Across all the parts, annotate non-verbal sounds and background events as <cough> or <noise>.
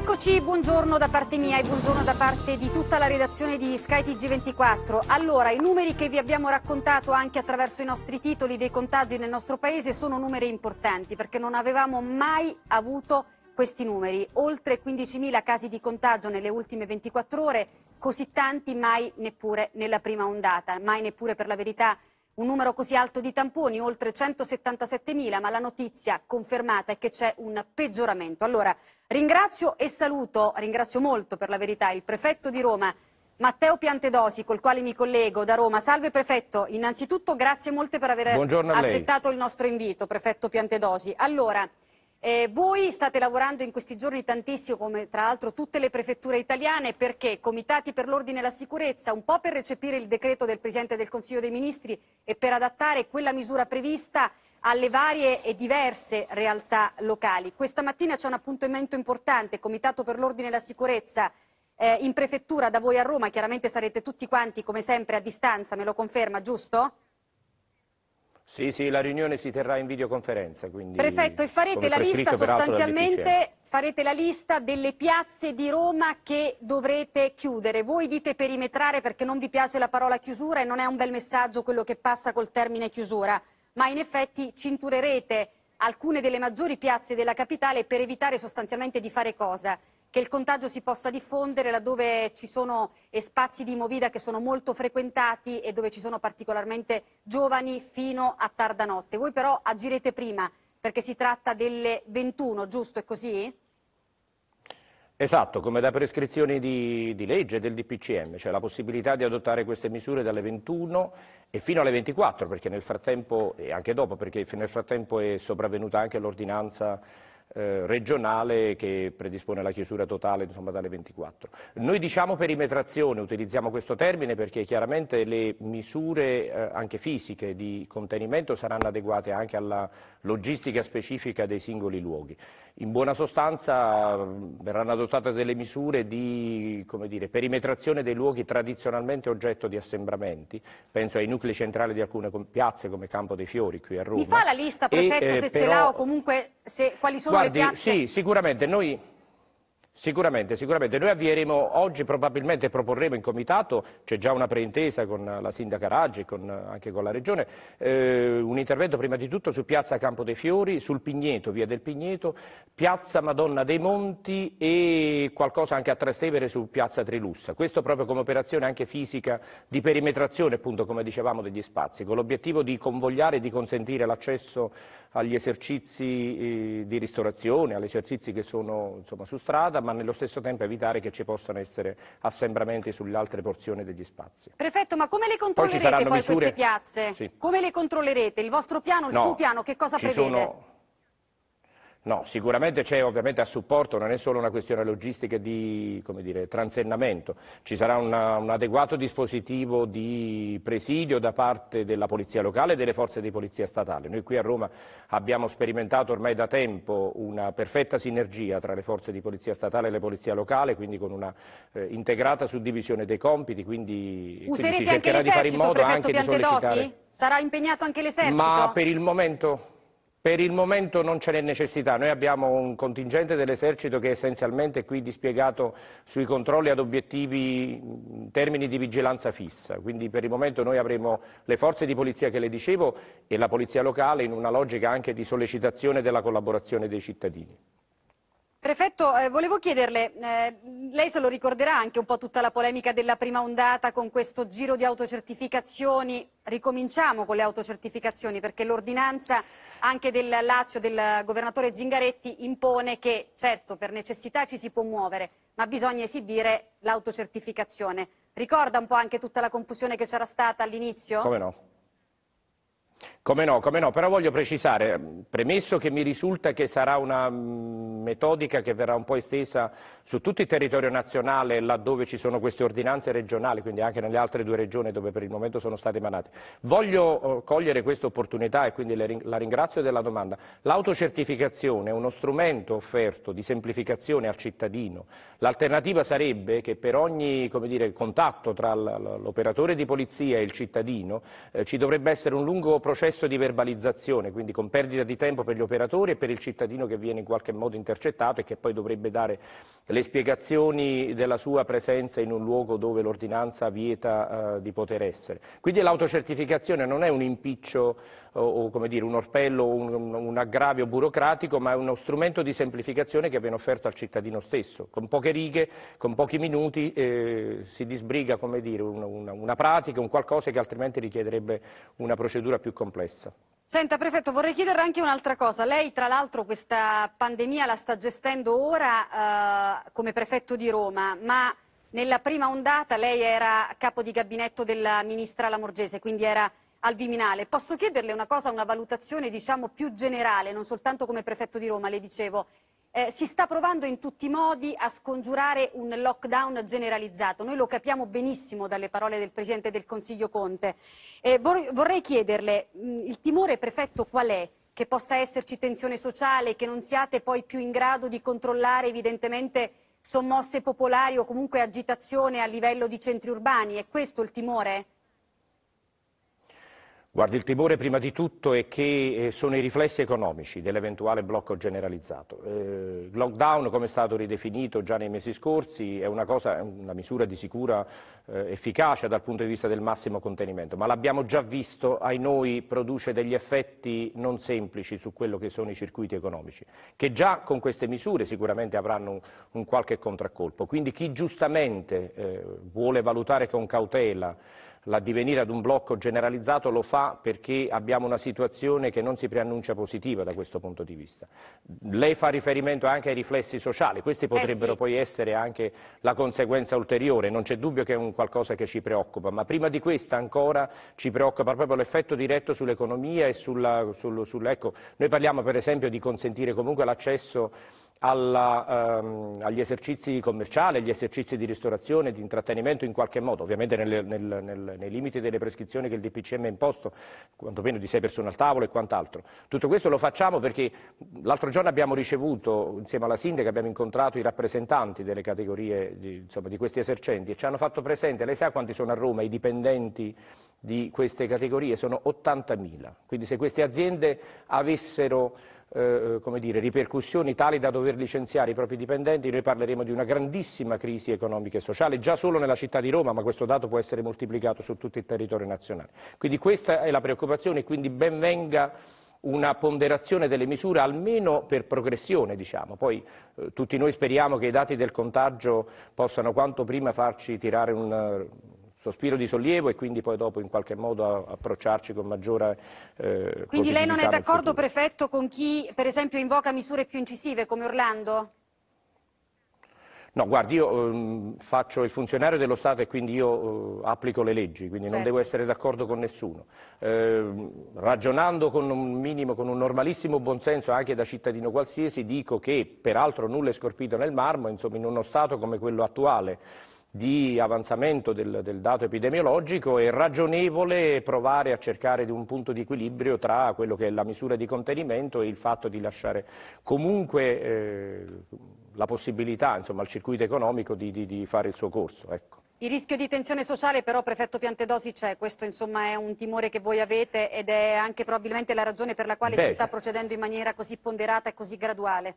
Eccoci, buongiorno da parte mia e buongiorno da parte di tutta la redazione di skytg 24 Allora, i numeri che vi abbiamo raccontato anche attraverso i nostri titoli dei contagi nel nostro paese sono numeri importanti perché non avevamo mai avuto questi numeri. Oltre 15.000 casi di contagio nelle ultime 24 ore, così tanti mai neppure nella prima ondata, mai neppure per la verità un numero così alto di tamponi, oltre 177.000, ma la notizia confermata è che c'è un peggioramento. Allora, ringrazio e saluto, ringrazio molto per la verità, il prefetto di Roma, Matteo Piantedosi, col quale mi collego da Roma. Salve prefetto, innanzitutto grazie molte per aver accettato il nostro invito, prefetto Piantedosi. Allora, eh, voi state lavorando in questi giorni tantissimo, come tra l'altro tutte le prefetture italiane, perché comitati per l'ordine e la sicurezza, un po' per recepire il decreto del Presidente del Consiglio dei Ministri e per adattare quella misura prevista alle varie e diverse realtà locali. Questa mattina c'è un appuntamento importante, Comitato per l'ordine e la sicurezza eh, in prefettura da voi a Roma, chiaramente sarete tutti quanti come sempre a distanza, me lo conferma, giusto? Sì, sì, la riunione si terrà in videoconferenza. Quindi, Prefetto, e farete la lista sostanzialmente farete la lista delle piazze di Roma che dovrete chiudere. Voi dite perimetrare perché non vi piace la parola chiusura e non è un bel messaggio quello che passa col termine chiusura, ma in effetti cinturerete alcune delle maggiori piazze della capitale per evitare sostanzialmente di fare cosa? che il contagio si possa diffondere laddove ci sono spazi di movida che sono molto frequentati e dove ci sono particolarmente giovani fino a tarda notte. Voi però agirete prima perché si tratta delle 21, giusto? È così? Esatto, come da prescrizioni di, di legge del DPCM, cioè la possibilità di adottare queste misure dalle 21 e fino alle 24, perché nel frattempo, e anche dopo, perché nel frattempo è sopravvenuta anche l'ordinanza eh, regionale che predispone la chiusura totale insomma, dalle 24. Noi diciamo perimetrazione, utilizziamo questo termine perché chiaramente le misure eh, anche fisiche di contenimento saranno adeguate anche alla logistica specifica dei singoli luoghi. In buona sostanza verranno adottate delle misure di dire, perimetrazione dei luoghi tradizionalmente oggetto di assembramenti, penso ai nuclei centrali di alcune piazze come Campo dei Fiori qui a Roma. Mi fa la lista, prefetto, e, eh, se però... ce l'ha o comunque se, quali sono Guardi, sì, sicuramente noi... Sicuramente, sicuramente. Noi avvieremo oggi, probabilmente proporremo in comitato, c'è già una preintesa con la sindaca Raggi, con, anche con la regione, eh, un intervento prima di tutto su piazza Campo dei Fiori, sul Pigneto, via del Pigneto, piazza Madonna dei Monti e qualcosa anche a Trastevere su piazza Trilussa. Questo proprio come operazione anche fisica di perimetrazione, appunto, come dicevamo, degli spazi, con l'obiettivo di convogliare e di consentire l'accesso agli esercizi eh, di ristorazione, agli esercizi che sono insomma, su strada, ma nello stesso tempo evitare che ci possano essere assembramenti sulle altre porzioni degli spazi. Prefetto, ma come le controllerete poi, poi misure... queste piazze? Sì. Come le controllerete? Il vostro piano, il no, suo piano, che cosa prevede? Sono No, sicuramente c'è ovviamente a supporto, non è solo una questione logistica di dire, transennamento, ci sarà una, un adeguato dispositivo di presidio da parte della polizia locale e delle forze di polizia statale. Noi qui a Roma abbiamo sperimentato ormai da tempo una perfetta sinergia tra le forze di polizia statale e le polizia locale, quindi con una eh, integrata suddivisione dei compiti, quindi, Userete quindi si cercherà di fare in modo anche di sollecitare. Sarà impegnato anche l'esercito? Ma per il momento... Per il momento non ce n'è necessità, noi abbiamo un contingente dell'esercito che è essenzialmente qui dispiegato sui controlli ad obiettivi in termini di vigilanza fissa, quindi per il momento noi avremo le forze di polizia che le dicevo e la polizia locale in una logica anche di sollecitazione della collaborazione dei cittadini. Prefetto, eh, volevo chiederle, eh, lei se lo ricorderà anche un po' tutta la polemica della prima ondata con questo giro di autocertificazioni. Ricominciamo con le autocertificazioni perché l'ordinanza anche del Lazio, del governatore Zingaretti, impone che certo per necessità ci si può muovere, ma bisogna esibire l'autocertificazione. Ricorda un po' anche tutta la confusione che c'era stata all'inizio? Come no? Come no, come no, però voglio precisare, ehm, premesso che mi risulta che sarà una mm, metodica che verrà un po' estesa su tutto il territorio nazionale laddove ci sono queste ordinanze regionali, quindi anche nelle altre due regioni dove per il momento sono state emanate. Voglio oh, cogliere questa opportunità e quindi la ringrazio della domanda. L'autocertificazione è uno strumento offerto di semplificazione al cittadino. L'alternativa sarebbe che per ogni dire, contatto tra l'operatore di polizia e il cittadino eh, ci dovrebbe essere un lungo processo processo di verbalizzazione, quindi con perdita di tempo per gli operatori e per il cittadino che viene in qualche modo intercettato e che poi dovrebbe dare le spiegazioni della sua presenza in un luogo dove l'ordinanza vieta eh, di poter essere. Quindi l'autocertificazione non è un impiccio o, come dire, un orpello o un, un, aggravio burocratico, ma è uno strumento di semplificazione che viene offerto al cittadino stesso. Con poche righe, con pochi minuti eh, si disbriga dire, un, una, una pratica, un qualcosa che altrimenti richiederebbe una procedura più complessa. Senta Prefetto, vorrei chiederle anche un'altra cosa. Lei tra l'altro questa pandemia la sta gestendo ora eh, come Prefetto di Roma, ma nella prima ondata lei era capo di gabinetto della Ministra Lamorgese, quindi era al Viminale. Posso chiederle una cosa, una valutazione diciamo più generale, non soltanto come prefetto di Roma, le dicevo. Eh, si sta provando in tutti i modi a scongiurare un lockdown generalizzato. Noi lo capiamo benissimo dalle parole del Presidente del Consiglio Conte. Eh, vor vorrei chiederle, mh, mm, il timore prefetto qual è? Che possa esserci tensione sociale, che non siate poi più in grado di controllare evidentemente sommosse popolari o comunque agitazione a livello di centri urbani? È questo il timore? Guardi, il timore prima di tutto è che eh, sono i riflessi economici dell'eventuale blocco generalizzato. Il eh, lockdown, come è stato ridefinito già nei mesi scorsi, è una, cosa, una misura di sicura eh, efficacia dal punto di vista del massimo contenimento, ma l'abbiamo già visto, ai noi produce degli effetti non semplici su quello che sono i circuiti economici, che già con queste misure sicuramente avranno un, un qualche contraccolpo. Quindi chi giustamente eh, vuole valutare con cautela l'addivenire ad un blocco generalizzato lo fa perché abbiamo una situazione che non si preannuncia positiva da questo punto di vista. Lei fa riferimento anche ai riflessi sociali, questi eh, potrebbero eh sì. poi essere anche la conseguenza ulteriore, non c'è dubbio che è un qualcosa che ci preoccupa, ma prima di questa ancora ci preoccupa proprio l'effetto diretto sull'economia e sulla, sul, sul, ecco, noi parliamo per esempio di consentire comunque l'accesso alla, ehm, agli esercizi commerciali, agli esercizi di ristorazione, di intrattenimento in qualche modo, ovviamente nel, nel, nel, nei limiti delle prescrizioni che il DPCM ha imposto, quantomeno di sei persone al tavolo e quant'altro. Tutto questo lo facciamo perché l'altro giorno abbiamo ricevuto, insieme alla sindaca, abbiamo incontrato i rappresentanti delle categorie di, insomma, di questi esercenti e ci hanno fatto presente, lei sa quanti sono a Roma i dipendenti di queste categorie? Sono 80.000, quindi se queste aziende avessero eh, eh dire, ripercussioni tali da dover licenziare i propri dipendenti, noi parleremo di una grandissima crisi economica e sociale, già solo nella città di Roma, ma questo dato può essere moltiplicato su tutto il territorio nazionale. Quindi questa è la preoccupazione, quindi ben venga una ponderazione delle misure almeno per progressione, diciamo. Poi eh, tutti noi speriamo che i dati del contagio possano quanto prima farci tirare un eh, sospiro di sollievo e quindi poi dopo in qualche modo approcciarci con maggiore eh, Quindi lei non è d'accordo, prefetto, con chi per esempio invoca misure più incisive come Orlando? No, guardi, io ehm, faccio il funzionario dello Stato e quindi io eh, applico le leggi, quindi certo. non devo essere d'accordo con nessuno. Eh, ragionando con un minimo, con un normalissimo buonsenso anche da cittadino qualsiasi, dico che peraltro nulla è scorpito nel marmo, insomma in uno Stato come quello attuale di avanzamento del, del, dato epidemiologico è ragionevole provare a cercare di un punto di equilibrio tra quello che è la misura di contenimento e il fatto di lasciare comunque eh, la possibilità insomma, al circuito economico di, di, di, fare il suo corso. Ecco. Il rischio di tensione sociale però, prefetto Piantedosi, c'è, questo insomma, è un timore che voi avete ed è anche probabilmente la ragione per la quale Beh, si sta procedendo in maniera così ponderata e così graduale.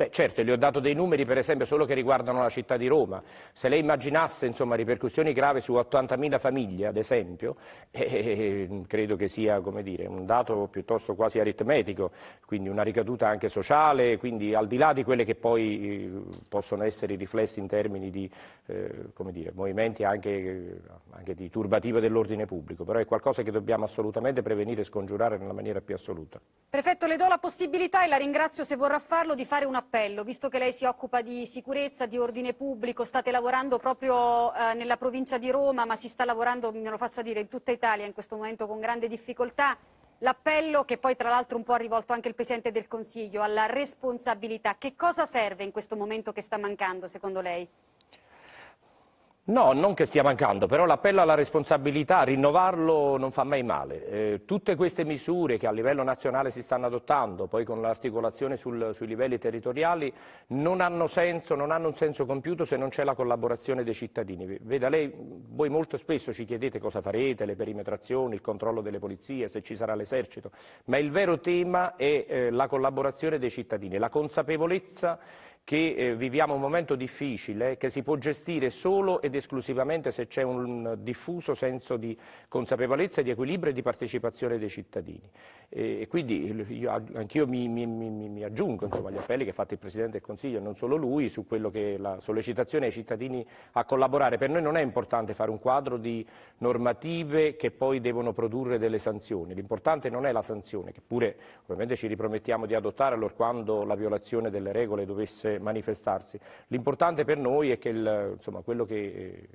Beh, certo, le ho dato dei numeri, per esempio, solo che riguardano la città di Roma. Se lei immaginasse insomma, ripercussioni gravi su 80.000 famiglie, ad esempio, <laughs> eh, eh, eh, credo che sia dire, un dato piuttosto quasi aritmetico, quindi una ricaduta anche sociale, quindi al di là di quelle che poi eh, possono essere riflessi in termini di eh, dire, movimenti anche, anche di turbativa dell'ordine pubblico, però è qualcosa che dobbiamo assolutamente prevenire e scongiurare nella maniera più assoluta. Prefetto, le do la possibilità e la ringrazio se vorrà farlo di fare una appello, visto che lei si occupa di sicurezza, di ordine pubblico, state lavorando proprio eh, nella provincia di Roma, ma si sta lavorando, me lo faccia dire, in tutta Italia in questo momento con grande difficoltà. L'appello che poi tra l'altro un po' ha rivolto anche il Presidente del Consiglio alla responsabilità. Che cosa serve in questo momento che sta mancando secondo lei? No, non che stia mancando, però l'appello alla responsabilità, rinnovarlo non fa mai male. Eh, tutte queste misure che a livello nazionale si stanno adottando, poi con l'articolazione sui livelli territoriali, non hanno senso, non hanno un senso compiuto se non c'è la collaborazione dei cittadini. Veda lei, voi molto spesso ci chiedete cosa farete, le perimetrazioni, il controllo delle polizie, se ci sarà l'esercito, ma il vero tema è eh, la collaborazione dei cittadini, la consapevolezza che eh, viviamo un momento difficile che si può gestire solo ed esclusivamente se c'è un diffuso senso di consapevolezza, di equilibrio e di partecipazione dei cittadini. E, e quindi anch'io mi, mi, mi, mi aggiungo insomma, agli appelli che ha fatto il Presidente del Consiglio non solo lui su quello che è la sollecitazione ai cittadini a collaborare. Per noi non è importante fare un quadro di normative che poi devono produrre delle sanzioni. L'importante non è la sanzione, che pure ovviamente ci ripromettiamo di adottare quando la violazione delle regole dovesse potesse manifestarsi. L'importante per noi è che il, insomma, quello che eh,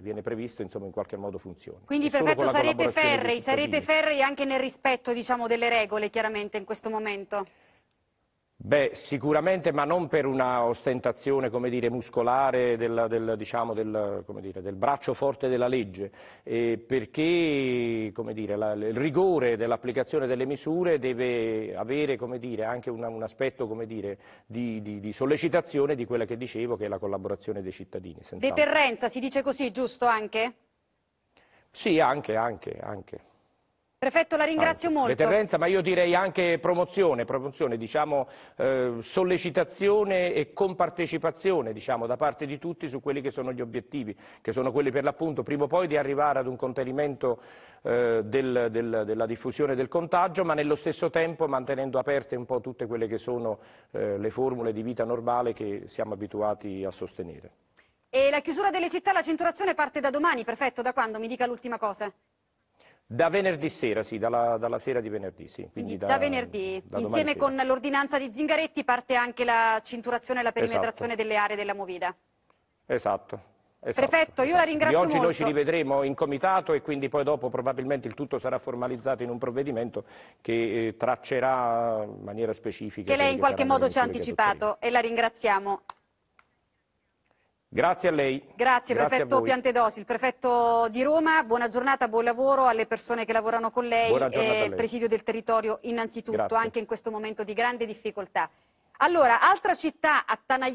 viene previsto insomma, in qualche modo funzioni. Quindi e perfetto, sarete ferrei, sarete ferrei anche nel rispetto diciamo, delle regole chiaramente in questo momento? Beh, sicuramente, ma non per una ostentazione dire, muscolare del, del, diciamo, del, dire, del, braccio forte della legge, eh, perché dire, la, il rigore dell'applicazione delle misure deve avere anche una, un aspetto di, di, di, sollecitazione di quella che dicevo, che è la collaborazione dei cittadini. Deterrenza, si dice così, giusto anche? Sì, anche, anche, anche. Prefetto, la ringrazio ah, molto. Deterrenza, ma io direi anche promozione, promozione diciamo, eh, sollecitazione e compartecipazione diciamo, da parte di tutti su quelli che sono gli obiettivi, che sono quelli per l'appunto, prima o poi, di arrivare ad un contenimento eh, del, del, della diffusione del contagio, ma nello stesso tempo mantenendo aperte un po' tutte quelle che sono eh, le formule di vita normale che siamo abituati a sostenere. E la chiusura delle città, la cinturazione parte da domani, prefetto, da quando? Mi dica l'ultima cosa. Da venerdì sera, sì, dalla, dalla sera di venerdì, sì. Quindi, Quindi da, da, venerdì, da insieme con l'ordinanza di Zingaretti parte anche la cinturazione e la perimetrazione esatto. delle aree della Movida. Esatto. Esatto, Prefetto, io la esatto. ringrazio di oggi noi ci rivedremo in comitato e quindi poi dopo probabilmente il tutto sarà formalizzato in un provvedimento che eh, traccerà in maniera specifica. Che lei in qualche modo ci ha anticipato e la ringraziamo. Grazie a lei. Grazie, Grazie prefetto Piantedosi, il prefetto di Roma. Buona giornata, buon lavoro alle persone che lavorano con lei e al presidio del territorio innanzitutto, Grazie. anche in questo momento di grande difficoltà. Allora, altra città attanagliata.